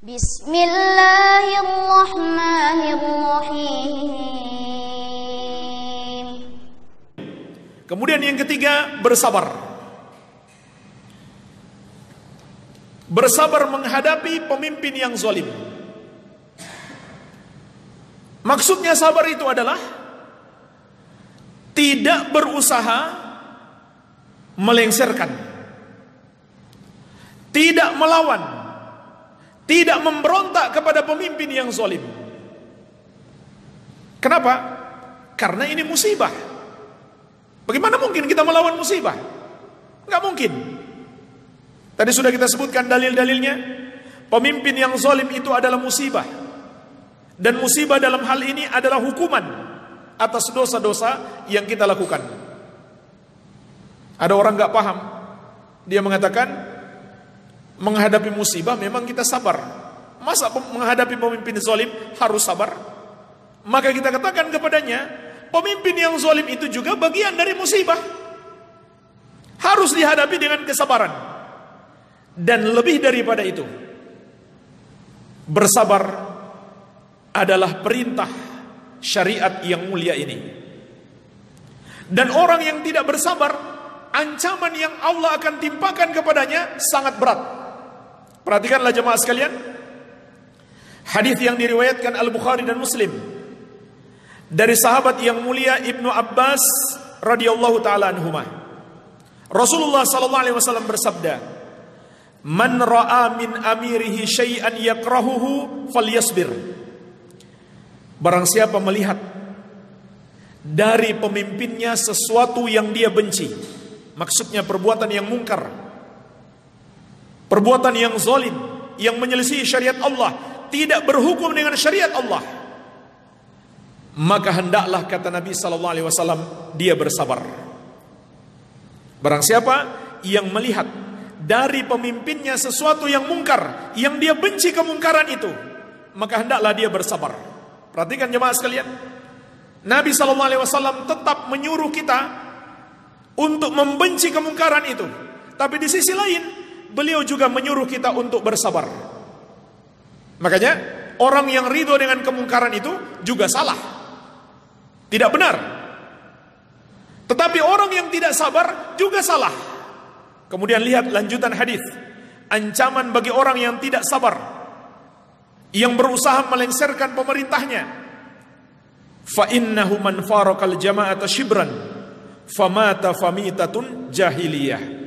Bismillahirrahmanirrahim. Kemudian yang ketiga bersabar Bersabar menghadapi pemimpin yang zalim Maksudnya sabar itu adalah tidak berusaha melengsarkan tidak melawan tidak memberontak kepada pemimpin yang zalim. Kenapa? Karena ini musibah. Bagaimana mungkin kita melawan musibah? Enggak mungkin. Tadi sudah kita sebutkan dalil-dalilnya. Pemimpin yang zalim itu adalah musibah. Dan musibah dalam hal ini adalah hukuman atas dosa-dosa yang kita lakukan. Ada orang enggak paham, dia mengatakan menghadapi musibah memang kita sabar. Masa menghadapi pemimpin zolim harus sabar? Maka kita katakan kepadanya, pemimpin yang zolim itu juga bagian dari musibah. Harus dihadapi dengan kesabaran. Dan lebih daripada itu, bersabar adalah perintah syariat yang mulia ini. Dan orang yang tidak bersabar, ancaman yang Allah akan timpakan kepadanya sangat berat. Perhatikanlah jemaah sekalian. Hadis yang diriwayatkan Al-Bukhari dan Muslim dari sahabat yang mulia Ibnu Abbas radhiyallahu taala anhuma. Rasulullah sallallahu alaihi wasallam bersabda, "Man ra'a min amirihi syai'an yakrahuhu falyasbir." Barang siapa melihat dari pemimpinnya sesuatu yang dia benci, maksudnya perbuatan yang mungkar, Perbuatan yang zalim yang menyelesaikan syariat Allah tidak berhukum dengan syariat Allah. Maka hendaklah kata Nabi sallallahu alaihi wasallam dia bersabar. Barang siapa yang melihat dari pemimpinnya sesuatu yang mungkar, yang dia benci kemungkaran itu, maka hendaklah dia bersabar. Perhatikan jemaah sekalian. Nabi sallallahu alaihi wasallam tetap menyuruh kita untuk membenci kemungkaran itu. Tapi di sisi lain, beliau juga menyuruh kita untuk bersabar. Makanya orang yang ridho dengan kemungkaran itu juga salah. Tidak benar. Tetapi orang yang tidak sabar juga salah. Kemudian lihat lanjutan hadis. Ancaman bagi orang yang tidak sabar yang berusaha melengsarkan pemerintahnya. Fa innahu man farakal jama'ata shibran famata famitatun jahiliyah.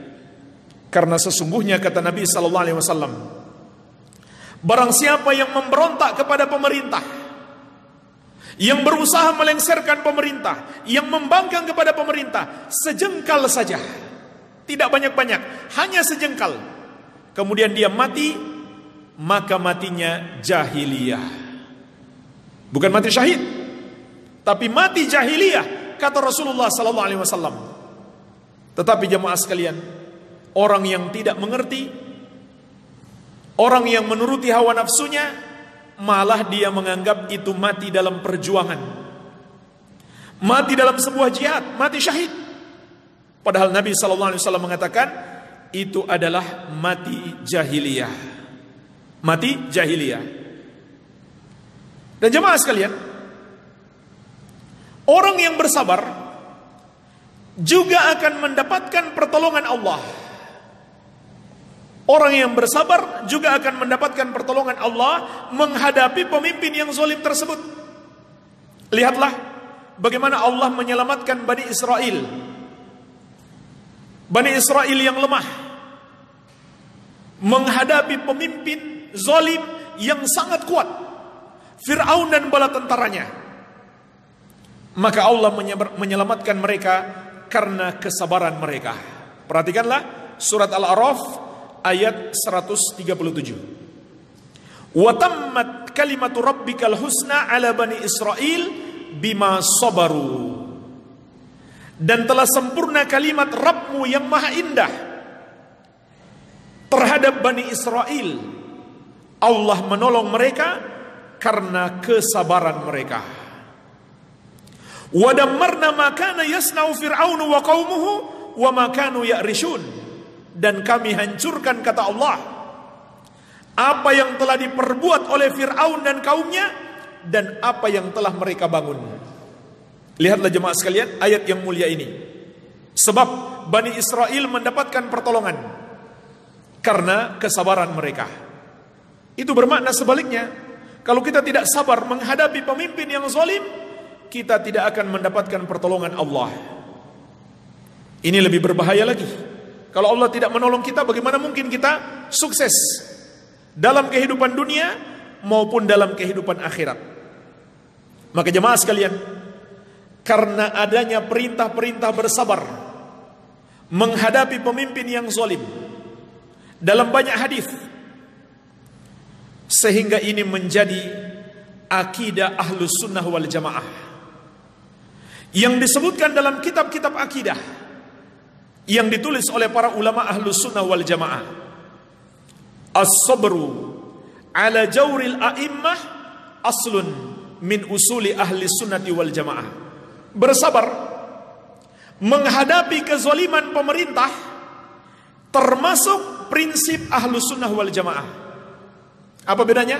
Karena sesungguhnya kata Nabi sallallahu alaihi wasallam, barang siapa yang memberontak kepada pemerintah, yang berusaha melengsarkan pemerintah, yang membangkang kepada pemerintah, sejengkal saja. Tidak banyak-banyak, hanya sejengkal. Kemudian dia mati, maka matinya jahiliyah. Bukan mati syahid, tapi mati jahiliyah kata Rasulullah sallallahu alaihi wasallam. Tetapi jemaah sekalian, orang yang tidak mengerti, orang yang menuruti hawa nafsunya, malah dia menganggap itu mati dalam perjuangan. Mati dalam sebuah jihad, mati syahid. Padahal Nabi SAW mengatakan, itu adalah mati jahiliyah. Mati jahiliyah. Dan jemaah sekalian, orang yang bersabar juga akan mendapatkan pertolongan Allah. Orang yang bersabar juga akan mendapatkan pertolongan Allah menghadapi pemimpin yang zalim tersebut. Lihatlah bagaimana Allah menyelamatkan Bani Israel. Bani Israel yang lemah menghadapi pemimpin zalim yang sangat kuat. Fir'aun dan bala tentaranya. Maka Allah menyelamatkan mereka karena kesabaran mereka. Perhatikanlah surat Al-A'raf ayat 137. Wa tammat kalimatu rabbikal husna ala bani Israel bima sabaru. Dan telah sempurna kalimat Rabbmu yang maha indah terhadap Bani Israel. Allah menolong mereka karena kesabaran mereka. Wadammarna makana yasnau fir'aunu wa qaumuhu wa makanu ya'rishun dan kami hancurkan kata Allah apa yang telah diperbuat oleh Firaun dan kaumnya dan apa yang telah mereka bangun. Lihatlah jemaah sekalian ayat yang mulia ini. Sebab Bani Israel mendapatkan pertolongan karena kesabaran mereka. Itu bermakna sebaliknya, kalau kita tidak sabar menghadapi pemimpin yang zalim, kita tidak akan mendapatkan pertolongan Allah. Ini lebih berbahaya lagi. Kalau Allah tidak menolong kita, bagaimana mungkin kita sukses dalam kehidupan dunia maupun dalam kehidupan akhirat? Maka jemaah sekalian, karena adanya perintah-perintah bersabar menghadapi pemimpin yang zalim dalam banyak hadis sehingga ini menjadi akidah ahlus sunnah wal jamaah yang disebutkan dalam kitab-kitab akidah yang ditulis oleh para ulama ahlus sunnah wal jamaah as-sabru ala jawril a'immah aslun min usuli ahli sunnati wal jamaah bersabar menghadapi kezaliman pemerintah termasuk prinsip ahlu sunnah wal jamaah apa bedanya?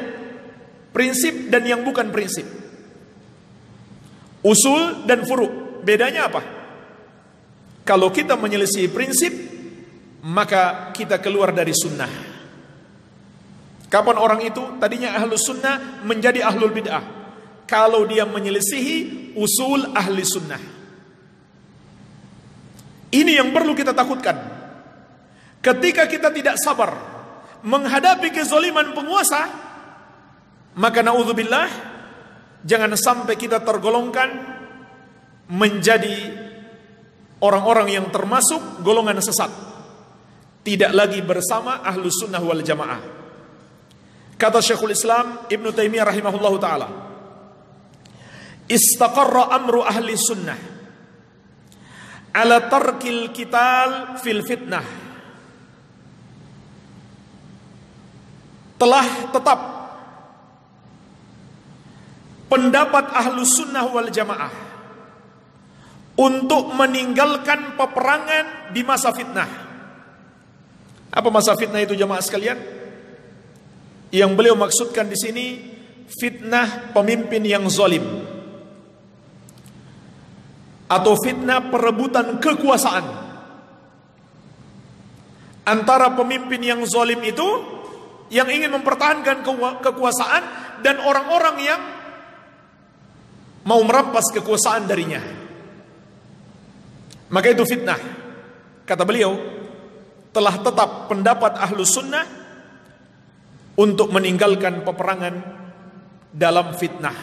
prinsip dan yang bukan prinsip usul dan furu bedanya apa? Kalau kita menyelesaikan prinsip, maka kita keluar dari sunnah. Kapan orang itu tadinya ahlu sunnah menjadi ahlul bid'ah? Kalau dia menyelisihi usul ahli sunnah. Ini yang perlu kita takutkan. Ketika kita tidak sabar menghadapi kezoliman penguasa, maka naudzubillah jangan sampai kita tergolongkan menjadi orang-orang yang termasuk golongan sesat tidak lagi bersama ahlu sunnah wal jamaah kata Syekhul Islam Ibn Taymiyyah rahimahullahu taala istaqarra amru ahli sunnah ala tarkil kital fil fitnah telah tetap pendapat ahlu sunnah wal jamaah untuk meninggalkan peperangan di masa fitnah. Apa masa fitnah itu jemaah sekalian? Yang beliau maksudkan di sini fitnah pemimpin yang zalim atau fitnah perebutan kekuasaan antara pemimpin yang zalim itu yang ingin mempertahankan kekuasaan dan orang-orang yang mau merampas kekuasaan darinya. Maka itu fitnah. Kata beliau, telah tetap pendapat ahlu sunnah untuk meninggalkan peperangan dalam fitnah.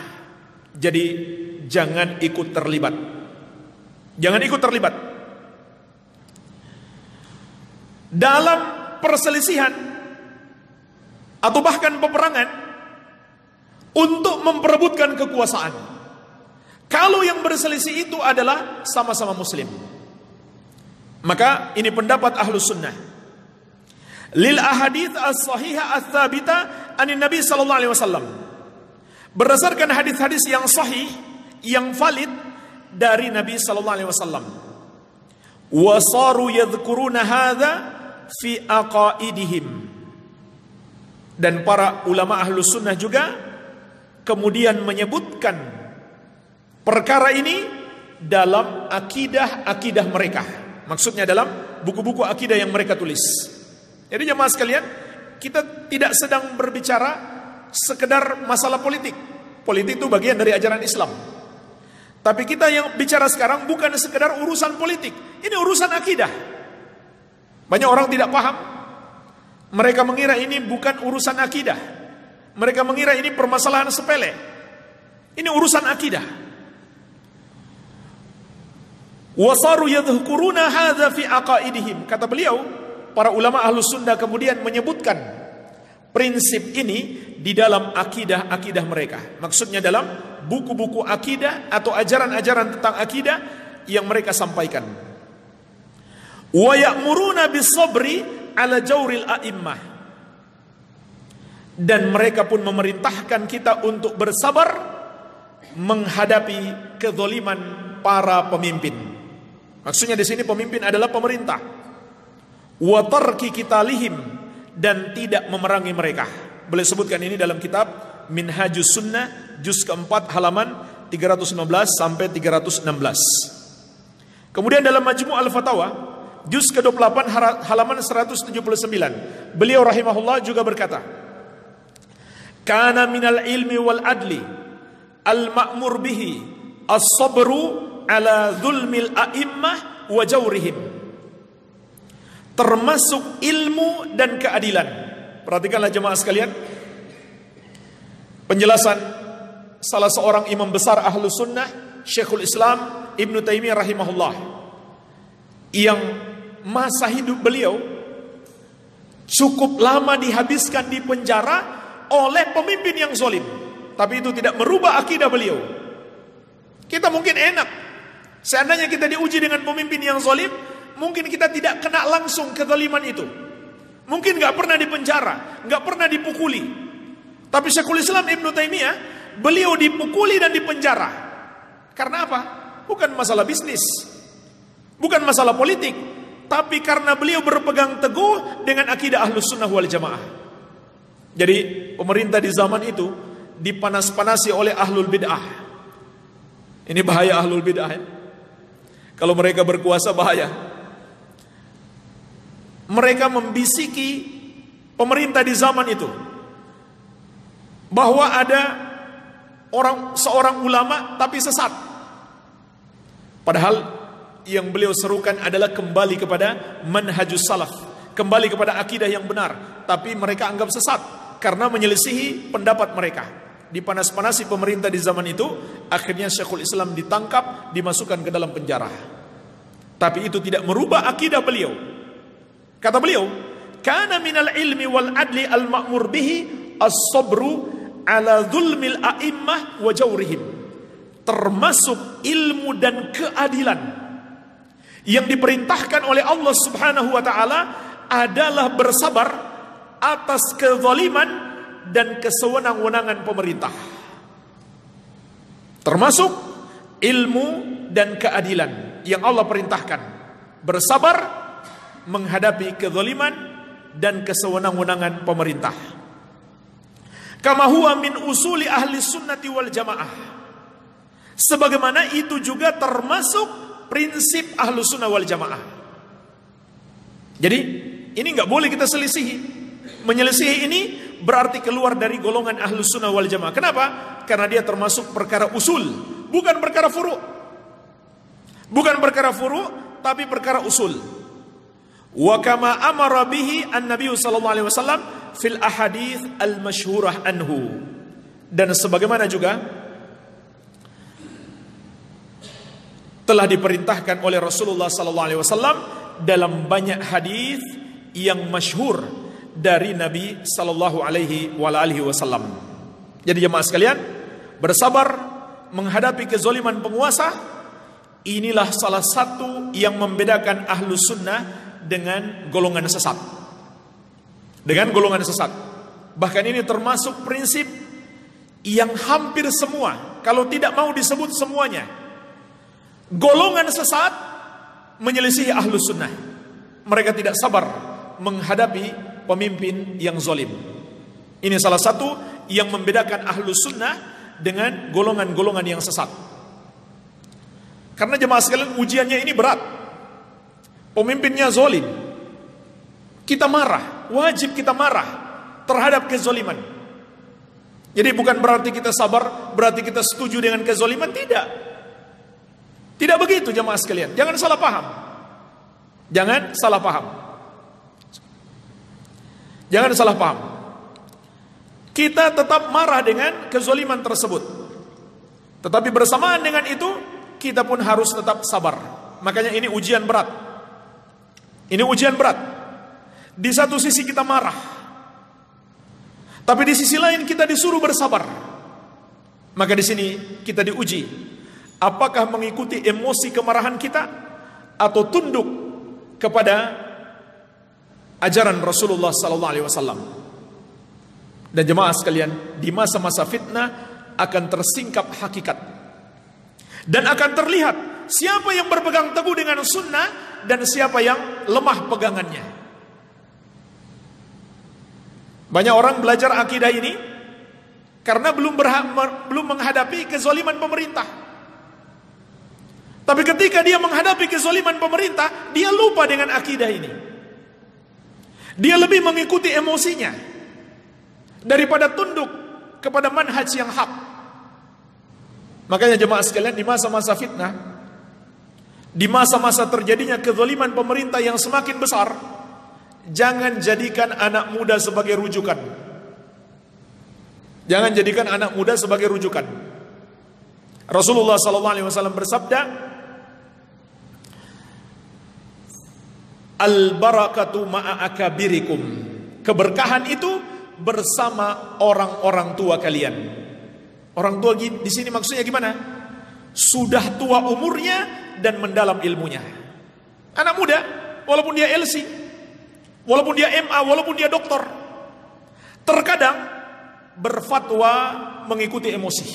Jadi jangan ikut terlibat. Jangan ikut terlibat. Dalam perselisihan atau bahkan peperangan untuk memperebutkan kekuasaan. Kalau yang berselisih itu adalah sama-sama muslim. Maka ini pendapat ahlu sunnah. Lil ahadith as-sahihah as-thabita anin Nabi sallallahu alaihi wasallam. Berdasarkan hadis-hadis yang sahih, yang valid dari Nabi sallallahu alaihi wasallam. Wasaru yadhkuruna hadza fi aqaidihim. Dan para ulama ahlu sunnah juga kemudian menyebutkan perkara ini dalam akidah-akidah mereka. Maksudnya dalam buku-buku akidah yang mereka tulis. Jadi jemaah sekalian, kita tidak sedang berbicara sekedar masalah politik. Politik itu bagian dari ajaran Islam. Tapi kita yang bicara sekarang bukan sekedar urusan politik. Ini urusan akidah. Banyak orang tidak paham. Mereka mengira ini bukan urusan akidah. Mereka mengira ini permasalahan sepele. Ini urusan akidah. Wasaru yadhkuruna hadza fi aqaidihim. Kata beliau, para ulama ahlus sunnah kemudian menyebutkan prinsip ini di dalam akidah-akidah mereka. Maksudnya dalam buku-buku akidah atau ajaran-ajaran tentang akidah yang mereka sampaikan. Wa ya'muruna bis ala jawril a'immah. Dan mereka pun memerintahkan kita untuk bersabar menghadapi kezoliman para pemimpin. Maksudnya di sini pemimpin adalah pemerintah. Watarki kita lihim dan tidak memerangi mereka. Boleh sebutkan ini dalam kitab Minhajus Sunnah juz keempat halaman 315 sampai 316. Kemudian dalam Majmu' Al-Fatawa juz ke-28 halaman 179, beliau rahimahullah juga berkata, "Kana minal ilmi wal adli al-ma'mur bihi as-sabru ala zulmil a'immah wa jawrihim. Termasuk ilmu dan keadilan. Perhatikanlah jemaah sekalian. Penjelasan salah seorang imam besar ahlu sunnah, Syekhul Islam, Ibn Taimiyah rahimahullah. Yang masa hidup beliau cukup lama dihabiskan di penjara oleh pemimpin yang zolim. Tapi itu tidak merubah akidah beliau. Kita mungkin enak Seandainya kita diuji dengan pemimpin yang zalim, mungkin kita tidak kena langsung kezaliman itu. Mungkin nggak pernah dipenjara, nggak pernah dipukuli. Tapi Syekhul Islam Ibn Taimiyah, beliau dipukuli dan dipenjara. Karena apa? Bukan masalah bisnis, bukan masalah politik, tapi karena beliau berpegang teguh dengan akidah ahlus sunnah wal jamaah. Jadi pemerintah di zaman itu dipanas-panasi oleh ahlul bid'ah. Ini bahaya ahlul bid'ah. Ya? Kalau mereka berkuasa bahaya. Mereka membisiki pemerintah di zaman itu bahwa ada orang seorang ulama tapi sesat. Padahal yang beliau serukan adalah kembali kepada manhajus salaf, kembali kepada akidah yang benar, tapi mereka anggap sesat karena menyelisihi pendapat mereka dipanas-panasi pemerintah di zaman itu, akhirnya Syekhul Islam ditangkap, dimasukkan ke dalam penjara. Tapi itu tidak merubah akidah beliau. Kata beliau, "Kana minal ilmi wal adli al ma'mur bihi as-sabru ala zulmil a'immah wa jawrihim." Termasuk ilmu dan keadilan yang diperintahkan oleh Allah Subhanahu wa taala adalah bersabar atas kezaliman dan kesewenang-wenangan pemerintah. Termasuk ilmu dan keadilan yang Allah perintahkan. Bersabar menghadapi kezaliman dan kesewenang-wenangan pemerintah. Kama huwa min usuli ahli sunnati wal jamaah. Sebagaimana itu juga termasuk prinsip ahlu sunnah wal jamaah. Jadi ini nggak boleh kita selisihi. Menyelisihi ini berarti keluar dari golongan ahlu sunnah wal jamaah. Kenapa? Karena dia termasuk perkara usul, bukan perkara furu. Bukan perkara furu, tapi perkara usul. Wa kama amara bihi an-nabi sallallahu alaihi wasallam fil ahadith al-masyhurah anhu. Dan sebagaimana juga telah diperintahkan oleh Rasulullah sallallahu alaihi wasallam dalam banyak hadis yang masyhur dari Nabi Sallallahu Alaihi Wasallam. Jadi jemaah sekalian, bersabar menghadapi kezoliman penguasa, inilah salah satu yang membedakan ahlu sunnah dengan golongan sesat. Dengan golongan sesat. Bahkan ini termasuk prinsip yang hampir semua, kalau tidak mau disebut semuanya, golongan sesat menyelisihi ahlu sunnah. Mereka tidak sabar menghadapi pemimpin yang zalim, Ini salah satu yang membedakan ahlu sunnah dengan golongan-golongan yang sesat. Karena jemaah sekalian ujiannya ini berat. Pemimpinnya zalim, Kita marah, wajib kita marah terhadap kezaliman. Jadi bukan berarti kita sabar, berarti kita setuju dengan kezaliman tidak. Tidak begitu jemaah sekalian, jangan salah paham. Jangan salah paham. Jangan salah paham. Kita tetap marah dengan kezoliman tersebut. Tetapi bersamaan dengan itu, kita pun harus tetap sabar. Makanya ini ujian berat. Ini ujian berat. Di satu sisi kita marah. Tapi di sisi lain kita disuruh bersabar. Maka di sini kita diuji. Apakah mengikuti emosi kemarahan kita atau tunduk kepada ajaran Rasulullah sallallahu alaihi wasallam. Dan jemaah sekalian, di masa-masa fitnah akan tersingkap hakikat. Dan akan terlihat siapa yang berpegang teguh dengan sunnah dan siapa yang lemah pegangannya. Banyak orang belajar akidah ini karena belum belum menghadapi kezaliman pemerintah. Tapi ketika dia menghadapi kezaliman pemerintah, dia lupa dengan akidah ini. Dia lebih mengikuti emosinya daripada tunduk kepada manhaj yang hak. Makanya jemaah sekalian di masa-masa fitnah, di masa-masa terjadinya kezaliman pemerintah yang semakin besar, jangan jadikan anak muda sebagai rujukan. Jangan jadikan anak muda sebagai rujukan. Rasulullah sallallahu alaihi wasallam bersabda, al barakatu ma'a akabirikum. Keberkahan itu bersama orang-orang tua kalian. Orang tua di sini maksudnya gimana? Sudah tua umurnya dan mendalam ilmunya. Anak muda, walaupun dia LC, walaupun dia MA, walaupun dia doktor, terkadang berfatwa mengikuti emosi.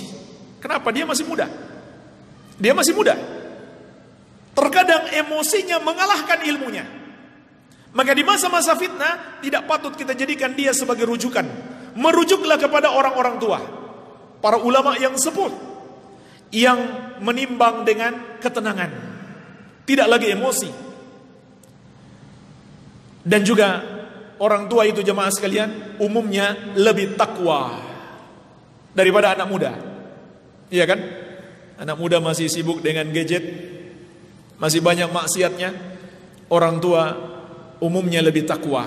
Kenapa dia masih muda? Dia masih muda. Terkadang emosinya mengalahkan ilmunya. Maka di masa-masa fitnah tidak patut kita jadikan dia sebagai rujukan. Merujuklah kepada orang-orang tua, para ulama yang sepuh yang menimbang dengan ketenangan, tidak lagi emosi. Dan juga orang tua itu jemaah sekalian umumnya lebih takwa daripada anak muda. Iya kan? Anak muda masih sibuk dengan gadget, masih banyak maksiatnya. Orang tua umumnya lebih takwa.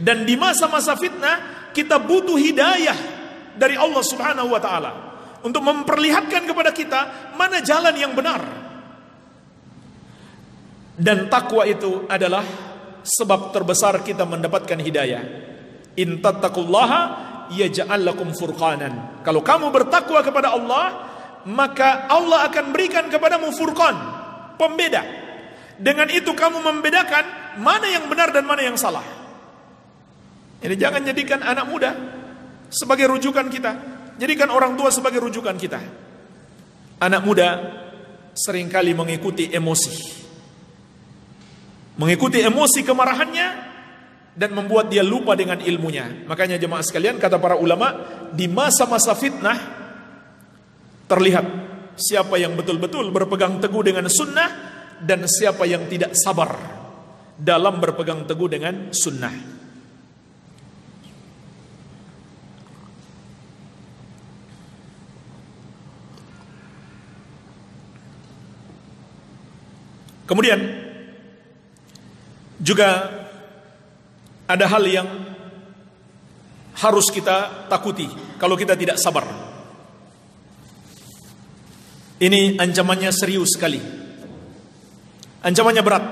Dan di masa-masa fitnah kita butuh hidayah dari Allah Subhanahu wa taala untuk memperlihatkan kepada kita mana jalan yang benar. Dan takwa itu adalah sebab terbesar kita mendapatkan hidayah. In tattaqullaha yaj'al lakum furqanan. Kalau kamu bertakwa kepada Allah, maka Allah akan berikan kepadamu furqan, pembeda dengan itu kamu membedakan mana yang benar dan mana yang salah. Jadi jangan jadikan anak muda sebagai rujukan kita. Jadikan orang tua sebagai rujukan kita. Anak muda seringkali mengikuti emosi. Mengikuti emosi kemarahannya dan membuat dia lupa dengan ilmunya. Makanya jemaah sekalian kata para ulama di masa-masa fitnah terlihat siapa yang betul-betul berpegang teguh dengan sunnah dan siapa yang tidak sabar dalam berpegang teguh dengan sunnah. Kemudian juga ada hal yang harus kita takuti kalau kita tidak sabar. Ini ancamannya serius sekali. Ancamannya berat.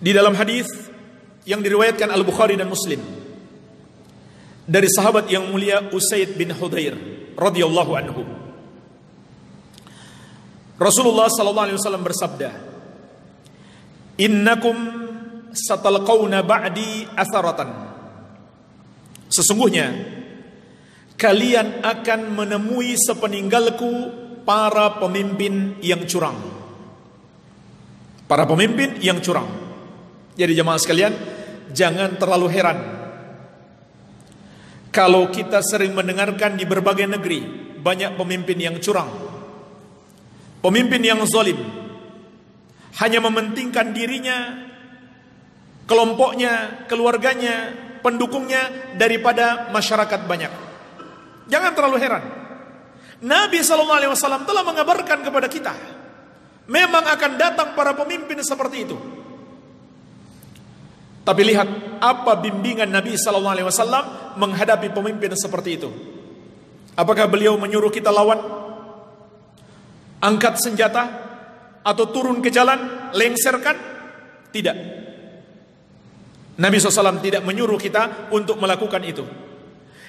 Di dalam hadis yang diriwayatkan Al-Bukhari dan Muslim dari sahabat yang mulia Usaid bin Hudair radhiyallahu anhu. Rasulullah sallallahu alaihi wasallam bersabda, "Innakum satalqauna ba'di atharatan." Sesungguhnya kalian akan menemui sepeninggalku para pemimpin yang curang. Para pemimpin yang curang. Jadi jemaah sekalian, jangan terlalu heran kalau kita sering mendengarkan di berbagai negeri banyak pemimpin yang curang. Pemimpin yang zalim hanya mementingkan dirinya, kelompoknya, keluarganya, pendukungnya daripada masyarakat banyak. Jangan terlalu heran Nabi Shallallahu Alaihi Wasallam telah mengabarkan kepada kita, memang akan datang para pemimpin seperti itu. Tapi lihat apa bimbingan Nabi Shallallahu Alaihi Wasallam menghadapi pemimpin seperti itu. Apakah beliau menyuruh kita lawan, angkat senjata, atau turun ke jalan, lengserkan? Tidak. Nabi SAW tidak menyuruh kita untuk melakukan itu.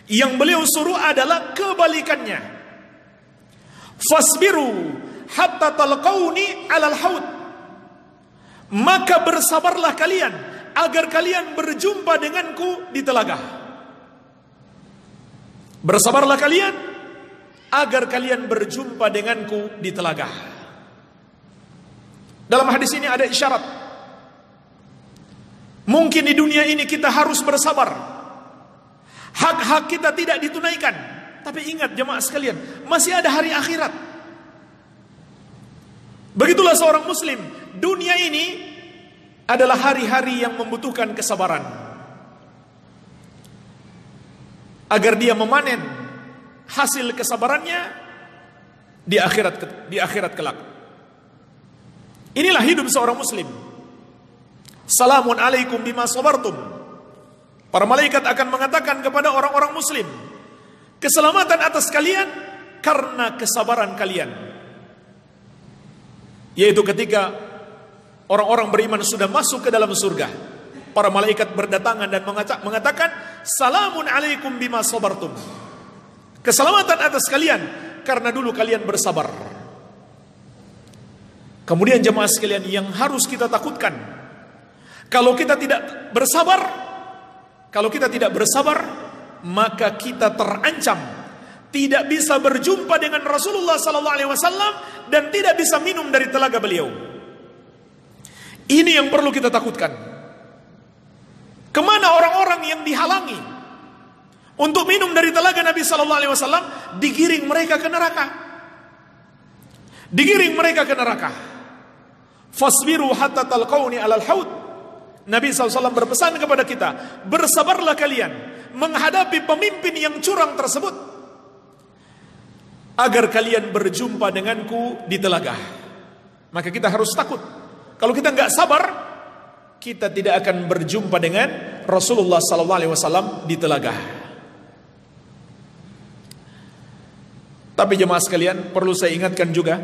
Yang beliau suruh adalah kebalikannya Fasbiru hatta talqauni alal haud. Maka bersabarlah kalian agar kalian berjumpa denganku di telaga. Bersabarlah kalian agar kalian berjumpa denganku di telaga. Dalam hadis ini ada isyarat Mungkin di dunia ini kita harus bersabar. Hak-hak kita tidak ditunaikan. Tapi ingat jemaah sekalian, masih ada hari akhirat. Begitulah seorang muslim, dunia ini adalah hari-hari yang membutuhkan kesabaran. Agar dia memanen hasil kesabarannya di akhirat di akhirat kelak. Inilah hidup seorang muslim. Salamun alaikum bima sabartum. Para malaikat akan mengatakan kepada orang-orang muslim, Keselamatan atas kalian karena kesabaran kalian. Yaitu ketika orang-orang beriman sudah masuk ke dalam surga. Para malaikat berdatangan dan mengatakan, Salamun alaikum bima sabartum. Keselamatan atas kalian karena dulu kalian bersabar. Kemudian jemaah sekalian yang harus kita takutkan. Kalau kita tidak bersabar, kalau kita tidak bersabar, maka kita terancam tidak bisa berjumpa dengan Rasulullah sallallahu alaihi wasallam dan tidak bisa minum dari telaga beliau. Ini yang perlu kita takutkan. Kemana orang-orang yang dihalangi untuk minum dari telaga Nabi Sallallahu Alaihi Wasallam digiring mereka ke neraka. Digiring mereka ke neraka. Fasbiru hatta talqauni alal haud. Nabi SAW berpesan kepada kita, bersabarlah kalian menghadapi pemimpin yang curang tersebut agar kalian berjumpa denganku di telaga maka kita harus takut kalau kita nggak sabar kita tidak akan berjumpa dengan Rasulullah sallallahu alaihi wasallam di telaga tapi jemaah sekalian perlu saya ingatkan juga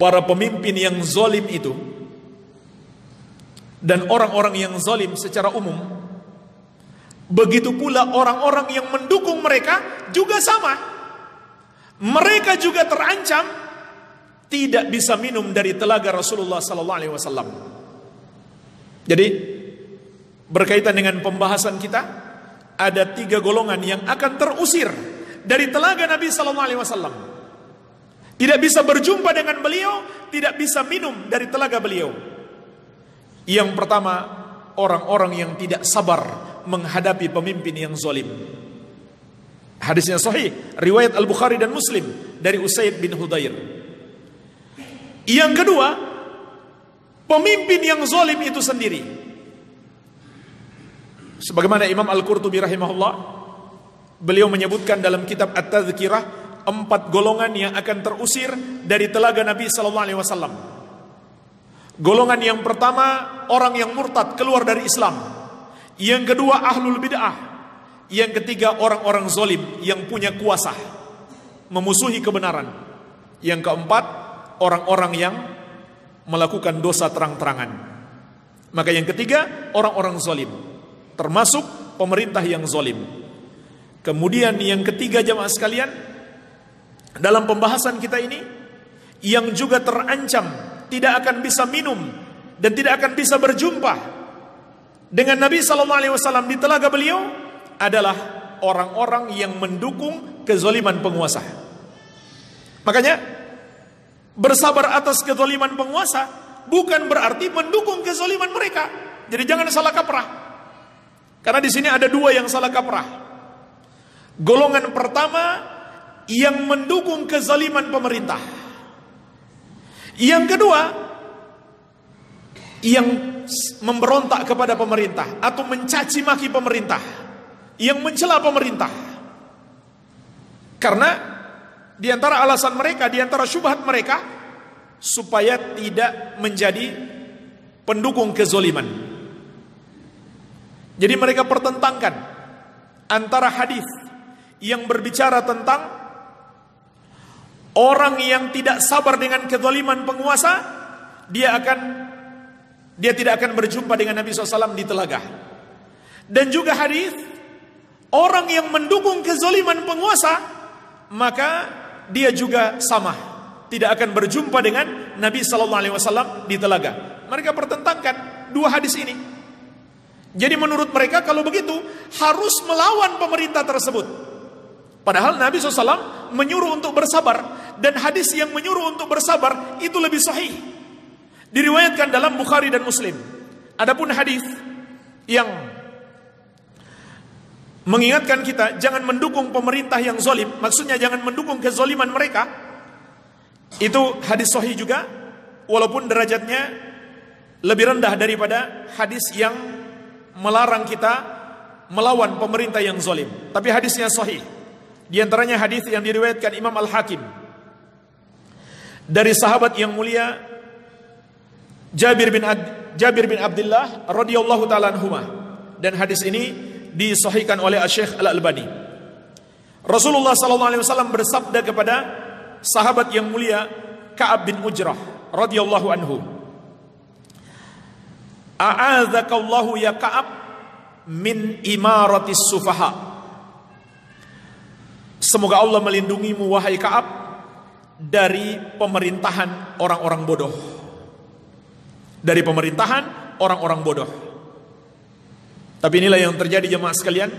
para pemimpin yang zolim itu dan orang-orang yang zolim secara umum Begitu pula orang-orang yang mendukung mereka juga sama. Mereka juga terancam tidak bisa minum dari telaga Rasulullah sallallahu alaihi wasallam. Jadi berkaitan dengan pembahasan kita ada tiga golongan yang akan terusir dari telaga Nabi sallallahu alaihi wasallam. Tidak bisa berjumpa dengan beliau, tidak bisa minum dari telaga beliau. Yang pertama, orang-orang yang tidak sabar menghadapi pemimpin yang zalim Hadisnya sahih, riwayat Al-Bukhari dan Muslim dari Usaid bin Hudair. Yang kedua, pemimpin yang zalim itu sendiri. Sebagaimana Imam Al-Qurtubi rahimahullah, beliau menyebutkan dalam kitab at Tazkirah empat golongan yang akan terusir dari telaga Nabi Sallallahu Alaihi Wasallam. Golongan yang pertama orang yang murtad keluar dari Islam. Yang kedua ahlul bid'ah. Yang ketiga orang-orang zolim yang punya kuasa. Memusuhi kebenaran. Yang keempat orang-orang yang melakukan dosa terang-terangan. Maka yang ketiga orang-orang zolim. Termasuk pemerintah yang zolim. Kemudian yang ketiga jamaah sekalian. Dalam pembahasan kita ini. Yang juga terancam tidak akan bisa minum. Dan tidak akan bisa berjumpa dengan Nabi Sallallahu Alaihi Wasallam di telaga beliau adalah orang-orang yang mendukung kezoliman penguasa. Makanya bersabar atas kezoliman penguasa bukan berarti mendukung kezoliman mereka. Jadi jangan salah kaprah. Karena di sini ada dua yang salah kaprah. Golongan pertama yang mendukung kezaliman pemerintah. Yang kedua yang memberontak kepada pemerintah atau mencaci maki pemerintah, yang mencela pemerintah. Karena di antara alasan mereka, di antara syubhat mereka supaya tidak menjadi pendukung kezoliman. Jadi mereka pertentangkan antara hadis yang berbicara tentang orang yang tidak sabar dengan kezoliman penguasa, dia akan dia tidak akan berjumpa dengan Nabi SAW di telaga. Dan juga hadis orang yang mendukung kezaliman penguasa, maka dia juga sama, tidak akan berjumpa dengan Nabi Sallallahu Alaihi Wasallam di telaga. Mereka pertentangkan dua hadis ini. Jadi menurut mereka kalau begitu harus melawan pemerintah tersebut. Padahal Nabi SAW menyuruh untuk bersabar dan hadis yang menyuruh untuk bersabar itu lebih sahih Diriwayatkan dalam Bukhari dan Muslim. Adapun hadis yang mengingatkan kita jangan mendukung pemerintah yang zalim, maksudnya jangan mendukung kezaliman mereka. Itu hadis sahih juga, walaupun derajatnya lebih rendah daripada hadis yang melarang kita melawan pemerintah yang zalim. Tapi hadisnya sahih. Di antaranya hadis yang diriwayatkan Imam Al Hakim dari sahabat yang mulia Jabir bin Ad, Jabir bin Abdullah radhiyallahu taala anhuma. Dan hadis ini disahihkan oleh Syekh Al Albani. Rasulullah sallallahu alaihi wasallam bersabda kepada sahabat yang mulia Ka'ab bin Ujrah radhiyallahu anhu. A'adzakallahu ya Ka'ab min imaratis sufaha. Semoga Allah melindungimu wahai Ka'ab dari pemerintahan orang-orang bodoh dari pemerintahan orang-orang bodoh. Tapi inilah yang terjadi jemaah sekalian.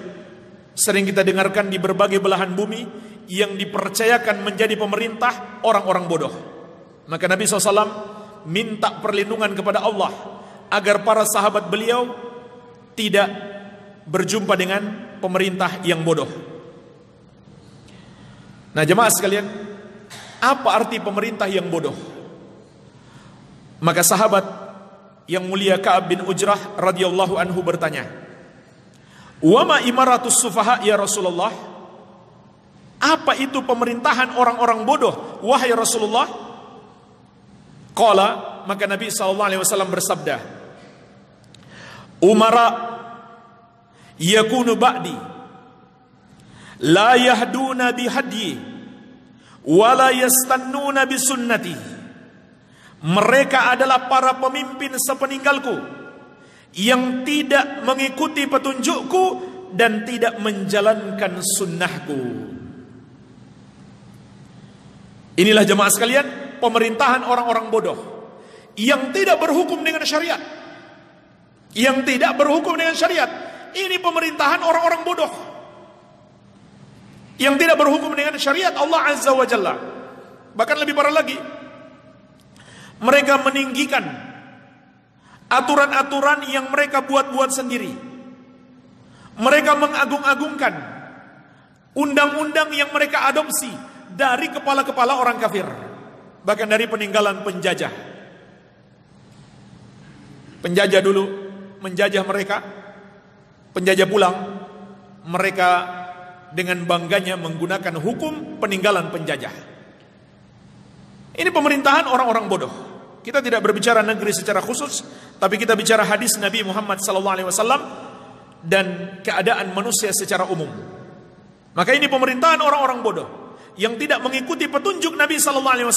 Sering kita dengarkan di berbagai belahan bumi yang dipercayakan menjadi pemerintah orang-orang bodoh. Maka Nabi SAW minta perlindungan kepada Allah agar para sahabat beliau tidak berjumpa dengan pemerintah yang bodoh. Nah, jemaah sekalian, apa arti pemerintah yang bodoh? Maka sahabat yang mulia Ka'ab bin Ujrah radhiyallahu anhu bertanya, "Wama imaratus sufaha ya Rasulullah?" Apa itu pemerintahan orang-orang bodoh wahai Rasulullah? Qala, maka Nabi sallallahu alaihi wasallam bersabda, "Umara yakunu ba'di la yahduna hadi, wa la yastannuna bisunnati." Mereka adalah para pemimpin sepeninggalku yang tidak mengikuti petunjukku dan tidak menjalankan sunnahku. Inilah jemaah sekalian, pemerintahan orang-orang bodoh yang tidak berhukum dengan syariat. Yang tidak berhukum dengan syariat. Ini pemerintahan orang-orang bodoh. Yang tidak berhukum dengan syariat Allah Azza wa Jalla. Bahkan lebih parah lagi, mereka meninggikan aturan-aturan yang mereka buat-buat sendiri. Mereka mengagung-agungkan undang-undang yang mereka adopsi dari kepala-kepala orang kafir, bahkan dari peninggalan penjajah. Penjajah dulu menjajah mereka, penjajah pulang, mereka dengan bangganya menggunakan hukum peninggalan penjajah. Ini pemerintahan orang-orang bodoh. Kita tidak berbicara negeri secara khusus, tapi kita bicara hadis Nabi Muhammad SAW dan keadaan manusia secara umum. Maka ini pemerintahan orang-orang bodoh yang tidak mengikuti petunjuk Nabi SAW,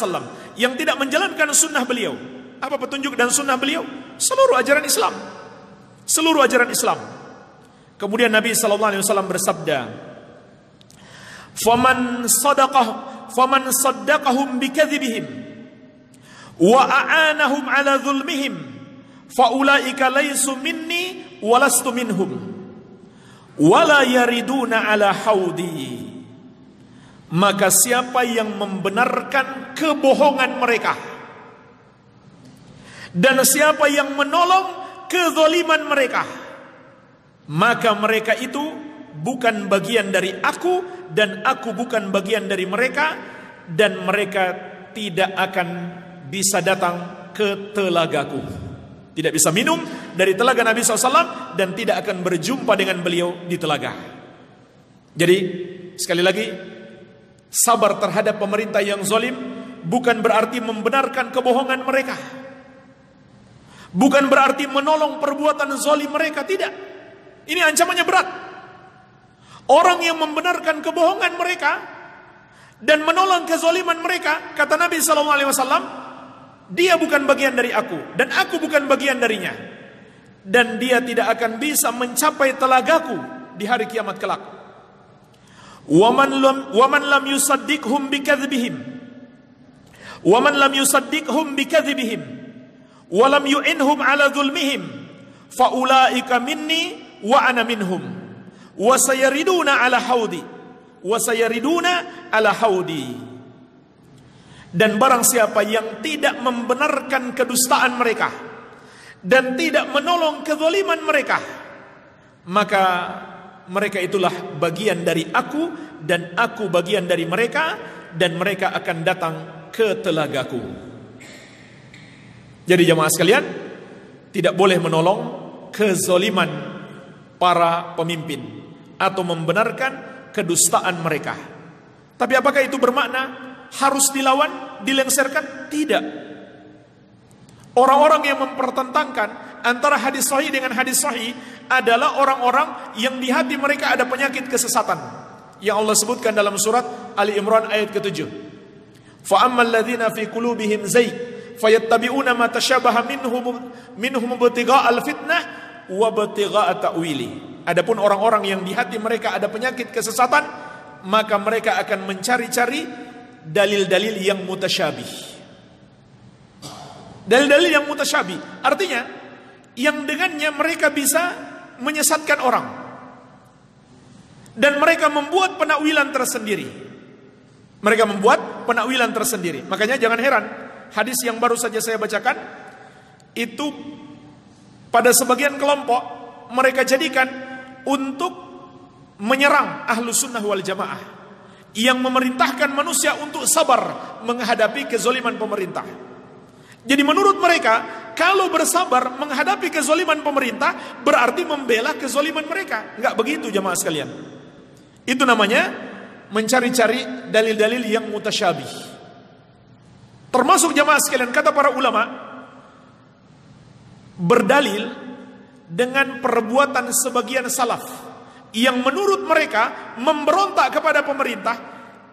yang tidak menjalankan sunnah beliau. Apa petunjuk dan sunnah beliau? Seluruh ajaran Islam, seluruh ajaran Islam. Kemudian Nabi SAW bersabda, "Faman sadaqah, faman saddaqahum bikadzibihim." wa a'anahum ala zulmihim faulaika laysu minni walastu minhum wala yariduna ala haudi maka siapa yang membenarkan kebohongan mereka dan siapa yang menolong kezaliman mereka maka mereka itu bukan bagian dari aku dan aku bukan bagian dari mereka dan mereka tidak akan bisa datang ke telagaku. Tidak bisa minum dari telaga Nabi SAW dan tidak akan berjumpa dengan beliau di telaga. Jadi, sekali lagi, sabar terhadap pemerintah yang zolim bukan berarti membenarkan kebohongan mereka. Bukan berarti menolong perbuatan zolim mereka, tidak. Ini ancamannya berat. Orang yang membenarkan kebohongan mereka dan menolong kezoliman mereka, kata Nabi Sallallahu dia bukan bagian dari aku dan aku bukan bagian darinya. Dan dia tidak akan bisa mencapai telagaku di hari kiamat kelak. Waman lam waman lam yusaddiqhum bikadzbihim. Waman lam yusaddiqhum bikadzbihim. Walam yu'inhum ala zulmihim. Faulaika minni wa ana minhum. Wasayariduna ala haudi. Wasayariduna ala haudi. Dan barang siapa yang tidak membenarkan kedustaan mereka dan tidak menolong kezaliman mereka, maka mereka itulah bagian dari aku dan aku bagian dari mereka dan mereka akan datang ke telagaku. Jadi jemaah sekalian, tidak boleh menolong kezaliman para pemimpin atau membenarkan kedustaan mereka. Tapi apakah itu bermakna harus dilawan? dilengsarkan? Tidak. Orang-orang yang mempertentangkan antara hadis sahih dengan hadis sahih adalah orang-orang yang di hati mereka ada penyakit kesesatan yang Allah sebutkan dalam surat Ali Imran ayat ke-7. فَأَمَّا الَّذِينَ فِي قُلُوبِهِمْ qulubihim فَيَتَّبِعُونَ مَا ma tashabaha minhum بَتِغَاءَ الْفِتْنَةِ fitnah wa Adapun orang-orang yang di hati mereka ada penyakit kesesatan, maka mereka akan mencari-cari dalil-dalil yang mutasyabih. Dalil-dalil yang mutasyabih. Artinya, yang dengannya mereka bisa menyesatkan orang. Dan mereka membuat penakwilan tersendiri. Mereka membuat penakwilan tersendiri. Makanya jangan heran, hadis yang baru saja saya bacakan, itu pada sebagian kelompok mereka jadikan untuk menyerang ahlu sunnah wal jamaah yang memerintahkan manusia untuk sabar menghadapi kezoliman pemerintah. Jadi menurut mereka, kalau bersabar menghadapi kezoliman pemerintah, berarti membela kezoliman mereka. Enggak begitu jamaah sekalian. Itu namanya mencari-cari dalil-dalil yang mutasyabih. Termasuk jamaah sekalian, kata para ulama, berdalil dengan perbuatan sebagian salaf yang menurut mereka memberontak kepada pemerintah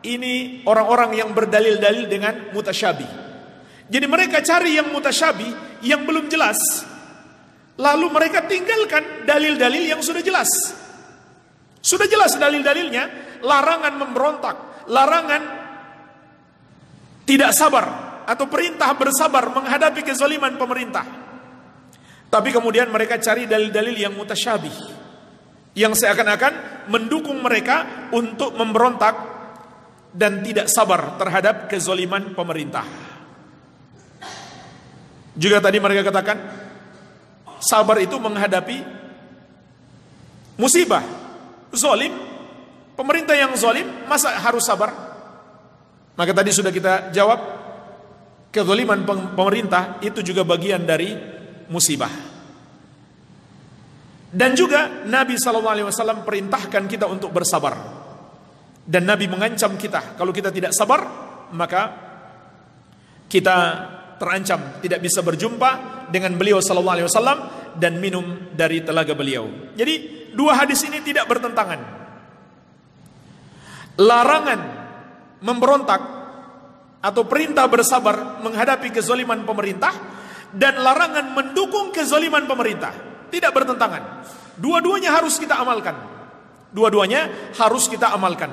ini orang-orang yang berdalil-dalil dengan mutasyabi. Jadi mereka cari yang mutasyabi yang belum jelas. Lalu mereka tinggalkan dalil-dalil yang sudah jelas. Sudah jelas dalil-dalilnya, larangan memberontak, larangan tidak sabar atau perintah bersabar menghadapi kezaliman pemerintah. Tapi kemudian mereka cari dalil-dalil yang mutasyabih yang seakan-akan mendukung mereka untuk memberontak dan tidak sabar terhadap kezoliman pemerintah. Juga tadi mereka katakan, sabar itu menghadapi musibah, zolim, pemerintah yang zolim, masa harus sabar? Maka tadi sudah kita jawab, kezoliman pemerintah itu juga bagian dari musibah. Dan juga Nabi SAW perintahkan kita untuk bersabar. Dan Nabi mengancam kita. Kalau kita tidak sabar, maka kita terancam. Tidak bisa berjumpa dengan beliau SAW dan minum dari telaga beliau. Jadi dua hadis ini tidak bertentangan. Larangan memberontak atau perintah bersabar menghadapi kezoliman pemerintah dan larangan mendukung kezoliman pemerintah tidak bertentangan. Dua-duanya harus kita amalkan. Dua-duanya harus kita amalkan.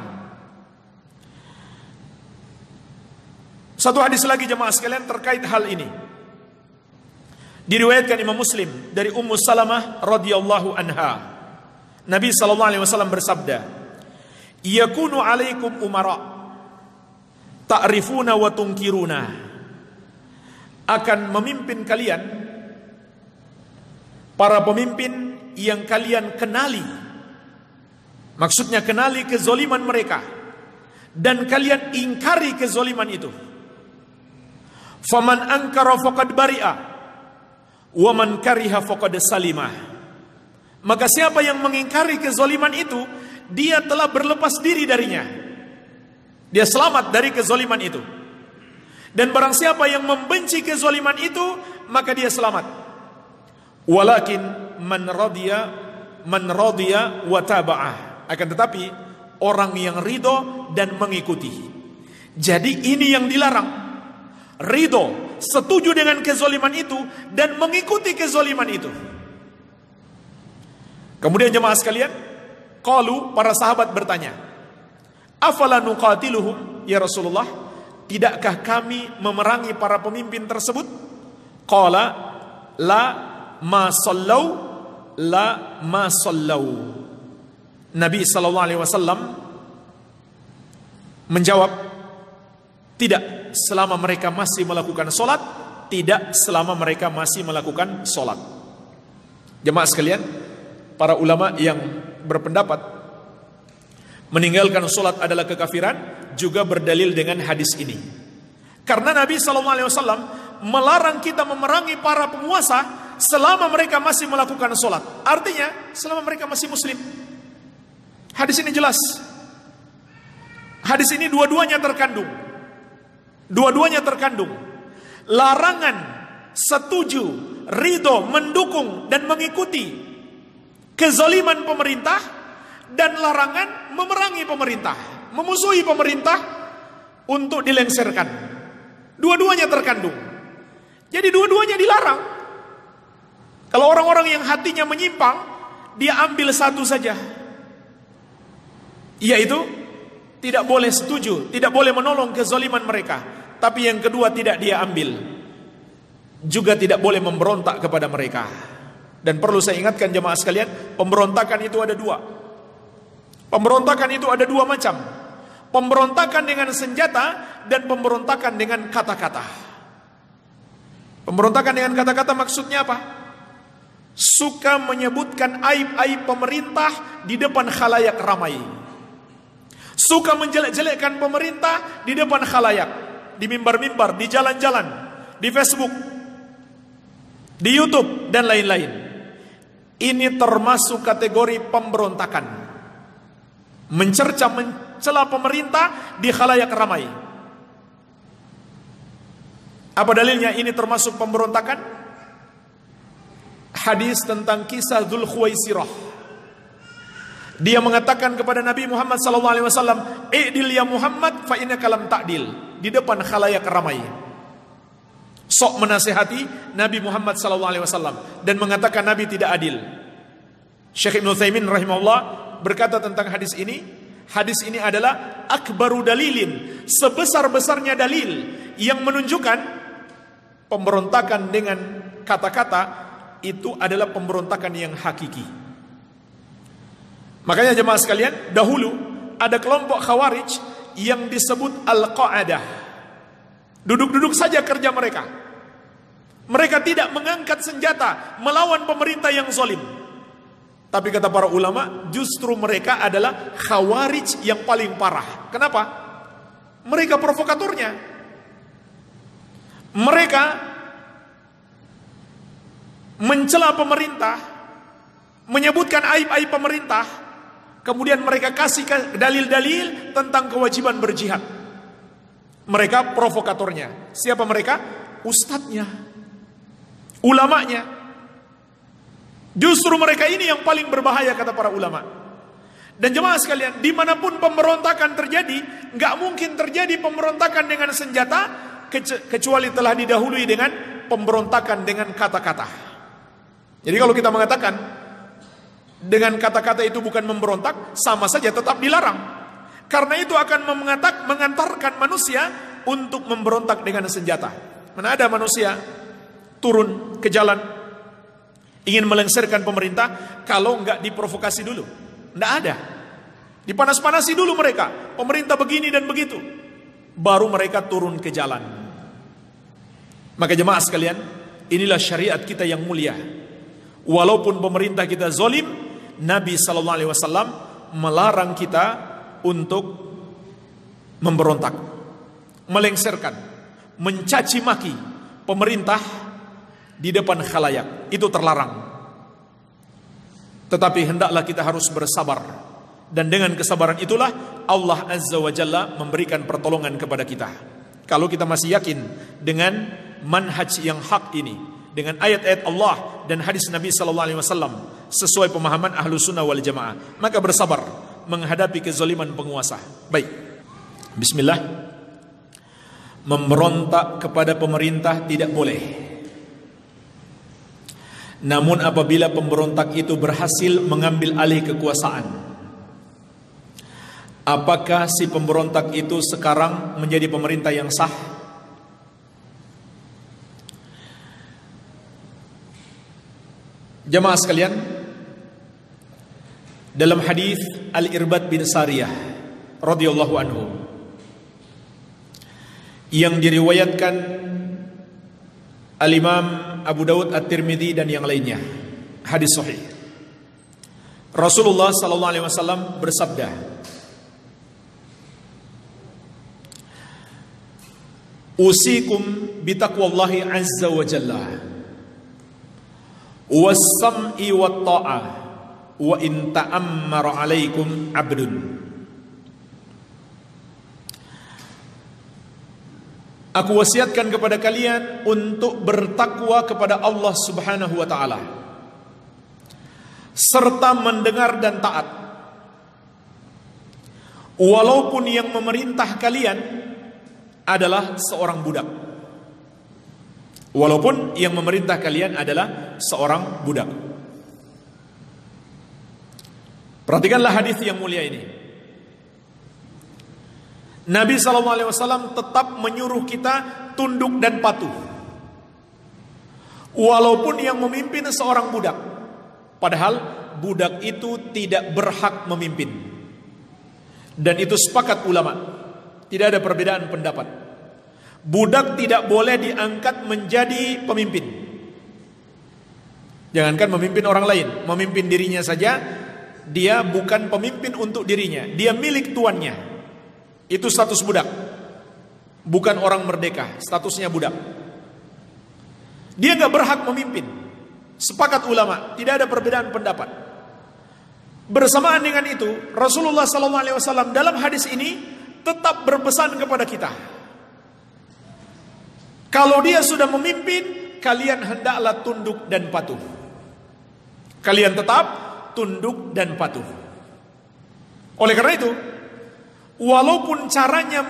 Satu hadis lagi jemaah sekalian terkait hal ini. Diriwayatkan Imam Muslim dari Ummu Salamah radhiyallahu anha. Nabi sallallahu alaihi wasallam bersabda, "Yakunu alaikum umara ta'rifuna wa tunkiruna." Akan memimpin kalian para pemimpin yang kalian kenali. Maksudnya kenali kezoliman mereka. Dan kalian ingkari kezoliman itu. Faman angkara faqad bari'a. Waman kariha faqad salimah. Maka siapa yang mengingkari kezoliman itu, dia telah berlepas diri darinya. Dia selamat dari kezoliman itu. Dan barang siapa yang membenci kezoliman itu, maka dia selamat. Walakin man radia man radia wa taba'ah. Akan tetapi orang yang ridho dan mengikuti. Jadi ini yang dilarang. Ridho, setuju dengan kezoliman itu dan mengikuti kezoliman itu. Kemudian jemaah sekalian, kalu para sahabat bertanya, "Afala nuqatiluhum ya Rasulullah? Tidakkah kami memerangi para pemimpin tersebut?" Qala la ma sallau la ma sallau. Nabi sallallahu alaihi wasallam menjawab tidak selama mereka masih melakukan solat tidak selama mereka masih melakukan solat jemaah sekalian para ulama yang berpendapat meninggalkan solat adalah kekafiran juga berdalil dengan hadis ini karena Nabi saw melarang kita memerangi para penguasa selama mereka masih melakukan sholat. Artinya, selama mereka masih muslim. Hadis ini jelas. Hadis ini dua-duanya terkandung. Dua-duanya terkandung. Larangan, setuju, ridho, mendukung, dan mengikuti kezaliman pemerintah dan larangan memerangi pemerintah, memusuhi pemerintah untuk dilengserkan. Dua-duanya terkandung. Jadi dua-duanya dilarang. Kalau orang-orang yang hatinya menyimpang, dia ambil satu saja. Yaitu tidak boleh setuju, tidak boleh menolong kezaliman mereka, tapi yang kedua tidak dia ambil. Juga tidak boleh memberontak kepada mereka. Dan perlu saya ingatkan jemaah sekalian, pemberontakan itu ada dua. Pemberontakan itu ada dua macam. Pemberontakan dengan senjata dan pemberontakan dengan kata-kata. Pemberontakan dengan kata-kata maksudnya apa? suka menyebutkan aib-aib pemerintah di depan khalayak ramai. Suka menjelek-jelekkan pemerintah di depan khalayak, di mimbar-mimbar, di jalan-jalan, di Facebook, di YouTube dan lain-lain. Ini termasuk kategori pemberontakan. Mencerca mencela pemerintah di khalayak ramai. Apa dalilnya ini termasuk pemberontakan? hadis tentang kisah Dzul Khuwaisirah. Dia mengatakan kepada Nabi Muhammad SAW, alaihi ya Muhammad fa kalam lam ta'dil." Di depan khalayak ramai. Sok menasehati Nabi Muhammad SAW dan mengatakan Nabi tidak adil. Syekh Ibnu Thaymin rahimahullah berkata tentang hadis ini, hadis ini adalah akbaru dalilin, sebesar-besarnya dalil yang menunjukkan pemberontakan dengan kata-kata itu adalah pemberontakan yang hakiki. Makanya jemaah sekalian, dahulu ada kelompok khawarij yang disebut al-qa'adah. Duduk-duduk saja kerja mereka. Mereka tidak mengangkat senjata melawan pemerintah yang zolim. Tapi kata para ulama, justru mereka adalah khawarij yang paling parah. Kenapa? Mereka provokatornya. Mereka mencela pemerintah, menyebutkan aib-aib pemerintah, kemudian mereka kasih dalil-dalil tentang kewajiban berjihad. Mereka provokatornya. Siapa mereka? Ustadznya, ulamanya. Justru mereka ini yang paling berbahaya kata para ulama. Dan jemaah sekalian, dimanapun pemberontakan terjadi, nggak mungkin terjadi pemberontakan dengan senjata kecuali telah didahului dengan pemberontakan dengan kata-kata. Jadi kalau kita mengatakan dengan kata-kata itu bukan memberontak, sama saja tetap dilarang. Karena itu akan mengatakan mengantarkan manusia untuk memberontak dengan senjata. Mana ada manusia turun ke jalan ingin melengsarkan pemerintah kalau nggak diprovokasi dulu? Nggak ada. Dipanas-panasi dulu mereka. Pemerintah begini dan begitu. Baru mereka turun ke jalan. Maka jemaah sekalian, inilah syariat kita yang mulia. Walaupun pemerintah kita zolim, Nabi Sallallahu Alaihi Wasallam melarang kita untuk memberontak, melengsarkan, mencaci maki pemerintah di depan khalayak. Itu terlarang. Tetapi hendaklah kita harus bersabar. Dan dengan kesabaran itulah Allah Azza wa Jalla memberikan pertolongan kepada kita. Kalau kita masih yakin dengan manhaj yang hak ini, dengan ayat-ayat Allah dan hadis Nabi sallallahu alaihi wasallam sesuai pemahaman ahlu sunnah wal jamaah maka bersabar menghadapi kezaliman penguasa baik bismillah memberontak kepada pemerintah tidak boleh namun apabila pemberontak itu berhasil mengambil alih kekuasaan apakah si pemberontak itu sekarang menjadi pemerintah yang sah Jemaah sekalian, dalam hadis Al-Irbad bin Sariyah radhiyallahu anhu yang diriwayatkan Al-Imam Abu Daud At-Tirmidzi dan yang lainnya. Hadis sahih. Rasulullah sallallahu alaihi wasallam bersabda, "Usikum bitaqwallahi azza wa jalla." wasam'i wa in ta'ammara Aku wasiatkan kepada kalian untuk bertakwa kepada Allah Subhanahu wa taala serta mendengar dan taat. Walaupun yang memerintah kalian adalah seorang budak. Walaupun yang memerintah kalian adalah seorang budak. Perhatikanlah hadis yang mulia ini. Nabi SAW tetap menyuruh kita tunduk dan patuh. Walaupun yang memimpin seorang budak. Padahal budak itu tidak berhak memimpin. Dan itu sepakat ulama. Tidak ada perbedaan pendapat budak tidak boleh diangkat menjadi pemimpin. Jangankan memimpin orang lain, memimpin dirinya saja, dia bukan pemimpin untuk dirinya, dia milik tuannya. Itu status budak, bukan orang merdeka, statusnya budak. Dia nggak berhak memimpin. Sepakat ulama, tidak ada perbedaan pendapat. Bersamaan dengan itu, Rasulullah SAW dalam hadis ini tetap berpesan kepada kita kalau dia sudah memimpin, kalian hendaklah tunduk dan patuh. Kalian tetap tunduk dan patuh. Oleh karena itu, walaupun caranya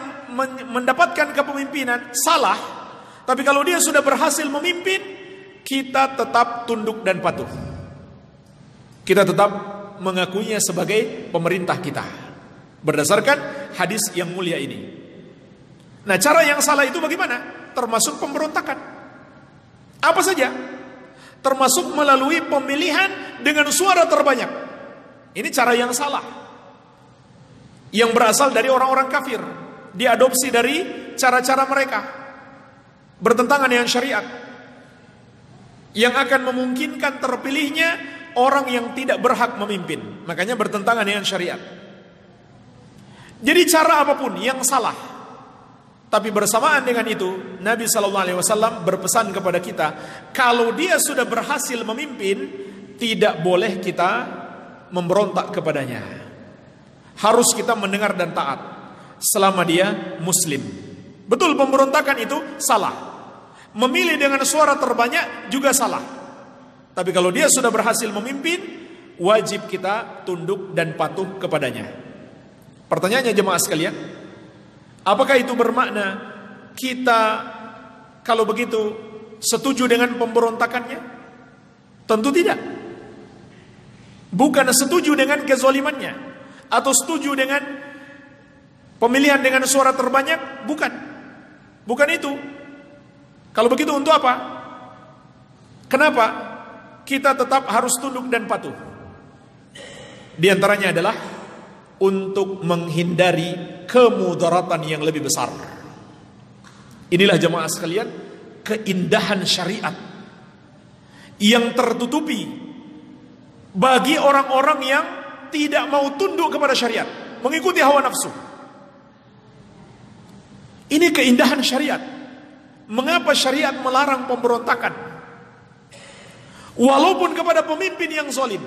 mendapatkan kepemimpinan salah, tapi kalau dia sudah berhasil memimpin, kita tetap tunduk dan patuh. Kita tetap mengakuinya sebagai pemerintah kita. Berdasarkan hadis yang mulia ini. Nah, cara yang salah itu bagaimana? termasuk pemberontakan. Apa saja? Termasuk melalui pemilihan dengan suara terbanyak. Ini cara yang salah. Yang berasal dari orang-orang kafir. Diadopsi dari cara-cara mereka. Bertentangan dengan syariat. Yang akan memungkinkan terpilihnya orang yang tidak berhak memimpin. Makanya bertentangan dengan syariat. Jadi cara apapun yang salah tapi bersamaan dengan itu, Nabi Shallallahu Alaihi Wasallam berpesan kepada kita, kalau dia sudah berhasil memimpin, tidak boleh kita memberontak kepadanya. Harus kita mendengar dan taat selama dia Muslim. Betul pemberontakan itu salah. Memilih dengan suara terbanyak juga salah. Tapi kalau dia sudah berhasil memimpin, wajib kita tunduk dan patuh kepadanya. Pertanyaannya jemaah sekalian, Apakah itu bermakna kita kalau begitu setuju dengan pemberontakannya? Tentu tidak. Bukan setuju dengan kezolimannya atau setuju dengan pemilihan dengan suara terbanyak, bukan. Bukan itu. Kalau begitu untuk apa? Kenapa kita tetap harus tunduk dan patuh? Di antaranya adalah untuk menghindari kemudaratan yang lebih besar. Inilah jemaah sekalian, keindahan syariat yang tertutupi bagi orang-orang yang tidak mau tunduk kepada syariat, mengikuti hawa nafsu. Ini keindahan syariat. Mengapa syariat melarang pemberontakan? Walaupun kepada pemimpin yang zolim,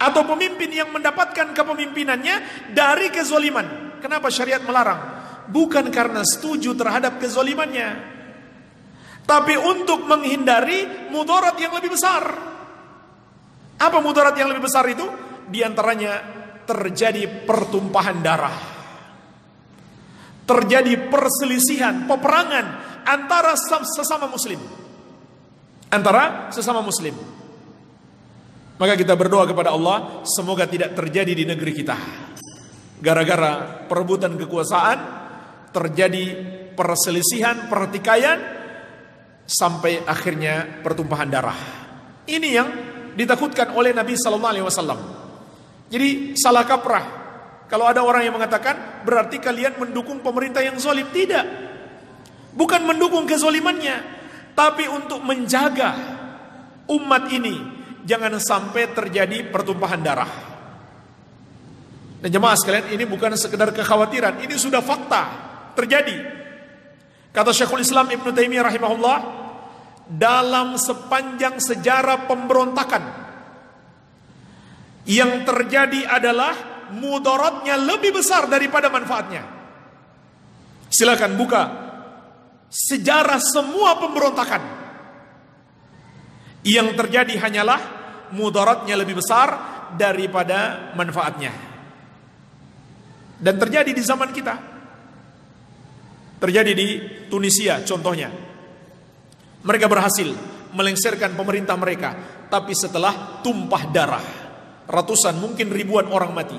atau pemimpin yang mendapatkan kepemimpinannya dari kezoliman. Kenapa syariat melarang? Bukan karena setuju terhadap kezolimannya, tapi untuk menghindari mudarat yang lebih besar. Apa mudarat yang lebih besar itu? Di antaranya terjadi pertumpahan darah. Terjadi perselisihan, peperangan antara sesama muslim. Antara sesama muslim. Maka kita berdoa kepada Allah semoga tidak terjadi di negeri kita. Gara-gara perebutan kekuasaan terjadi perselisihan, pertikaian sampai akhirnya pertumpahan darah. Ini yang ditakutkan oleh Nabi Sallallahu Alaihi Wasallam. Jadi salah kaprah. Kalau ada orang yang mengatakan berarti kalian mendukung pemerintah yang zolim tidak, bukan mendukung kezolimannya, tapi untuk menjaga umat ini jangan sampai terjadi pertumpahan darah. Dan jemaah sekalian ini bukan sekedar kekhawatiran, ini sudah fakta terjadi. Kata Syekhul Islam Ibn Taimiyah rahimahullah, dalam sepanjang sejarah pemberontakan yang terjadi adalah mudaratnya lebih besar daripada manfaatnya. Silakan buka sejarah semua pemberontakan. Yang terjadi hanyalah mudaratnya lebih besar daripada manfaatnya. Dan terjadi di zaman kita. Terjadi di Tunisia contohnya. Mereka berhasil melengsarkan pemerintah mereka, tapi setelah tumpah darah, ratusan mungkin ribuan orang mati.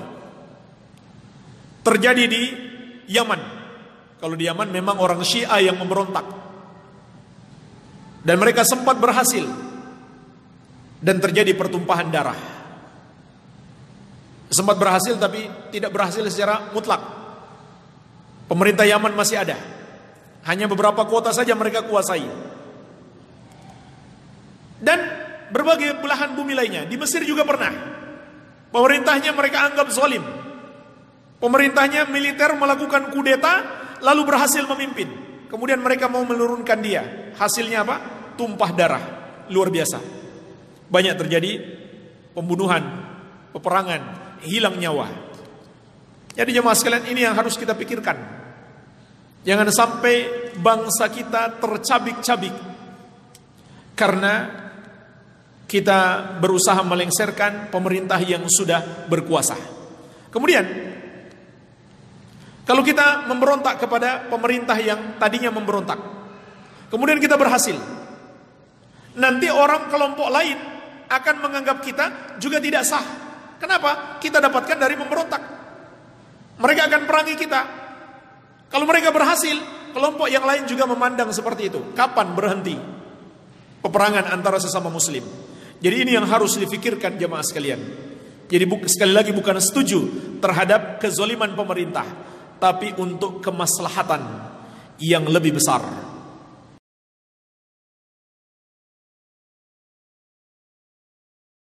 Terjadi di Yaman. Kalau di Yaman memang orang Syiah yang memberontak. Dan mereka sempat berhasil dan terjadi pertumpahan darah. Sempat berhasil tapi tidak berhasil secara mutlak. Pemerintah Yaman masih ada. Hanya beberapa kuota saja mereka kuasai. Dan berbagai belahan bumi lainnya. Di Mesir juga pernah. Pemerintahnya mereka anggap zalim. Pemerintahnya militer melakukan kudeta lalu berhasil memimpin. Kemudian mereka mau menurunkan dia. Hasilnya apa? Tumpah darah. Luar biasa banyak terjadi pembunuhan, peperangan, hilang nyawa. Jadi jemaah sekalian ini yang harus kita pikirkan. Jangan sampai bangsa kita tercabik-cabik karena kita berusaha melengserkan pemerintah yang sudah berkuasa. Kemudian kalau kita memberontak kepada pemerintah yang tadinya memberontak, kemudian kita berhasil. Nanti orang kelompok lain akan menganggap kita juga tidak sah. Kenapa? Kita dapatkan dari pemberontak. Mereka akan perangi kita. Kalau mereka berhasil, kelompok yang lain juga memandang seperti itu. Kapan berhenti peperangan antara sesama muslim? Jadi ini yang harus difikirkan jemaah sekalian. Jadi sekali lagi bukan setuju terhadap kezoliman pemerintah, tapi untuk kemaslahatan yang lebih besar.